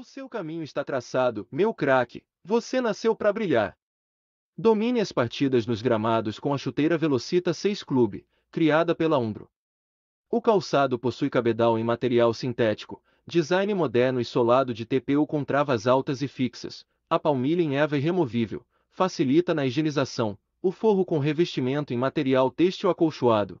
O seu caminho está traçado, meu craque. Você nasceu para brilhar. Domine as partidas nos gramados com a chuteira Velocita 6 Clube, criada pela Umbro. O calçado possui cabedal em material sintético, design moderno e solado de TPU com travas altas e fixas. A palmilha em eva e é removível, facilita na higienização. O forro com revestimento em material têxtil acolchoado,